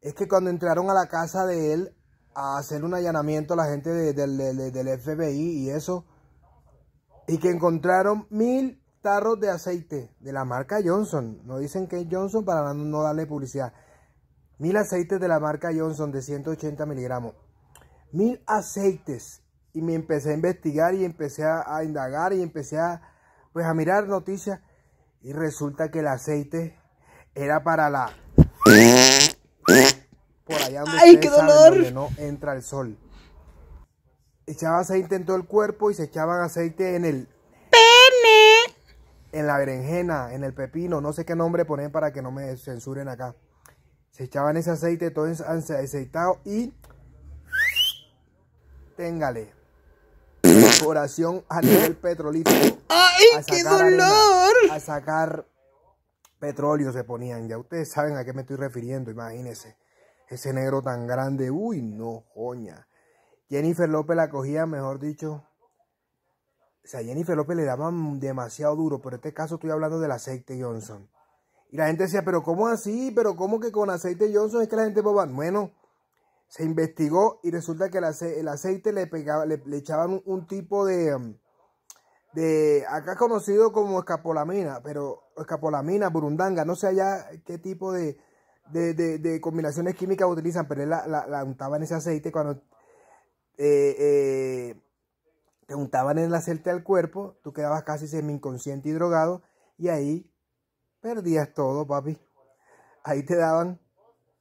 es que cuando entraron a la casa de él a hacer un allanamiento a la gente del FBI y eso, y que encontraron mil tarros de aceite de la marca Johnson, no dicen que Johnson para no darle publicidad, mil aceites de la marca Johnson de 180 miligramos, mil aceites, y me empecé a investigar y empecé a, a indagar y empecé a, pues, a mirar noticias, y resulta que el aceite era para la por allá donde, no entra el sol. Echaba aceite en todo el cuerpo y se echaban aceite en el pene, en la berenjena, en el pepino, no sé qué nombre poner para que no me censuren acá. Se echaban ese aceite todo aceitado y téngale oración a nivel petrolífero. ¡Ay, qué dolor! a sacar petróleo se ponían. Ya ustedes saben a qué me estoy refiriendo, imagínense. Ese negro tan grande, uy, no, coña. Jennifer López la cogía, mejor dicho. O sea, Jennifer López le daban demasiado duro, pero en este caso estoy hablando del aceite Johnson. Y la gente decía, pero ¿cómo así? ¿Pero cómo que con aceite Johnson es que la gente boba? Bueno, se investigó y resulta que el aceite, le, pegaba, le, echaban un, un, tipo de, um, de, acá conocido como escapolamina, pero escapolamina, burundanga, no sé allá qué tipo de, de, de, combinaciones químicas utilizan, pero él la, la, untaba en ese aceite cuando eh, eh, te untaban en el aceite al cuerpo, tú quedabas casi semi inconsciente y drogado y ahí perdías todo, papi. Ahí te daban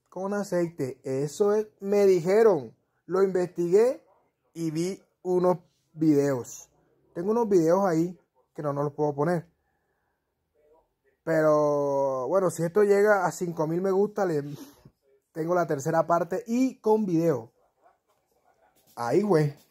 con aceite. Eso es, me dijeron, lo investigué y vi unos videos. Tengo unos videos ahí que no, no los puedo poner. Pero bueno, si esto llega a 5000 me gusta, le tengo la tercera parte y con video. Ahí, güey.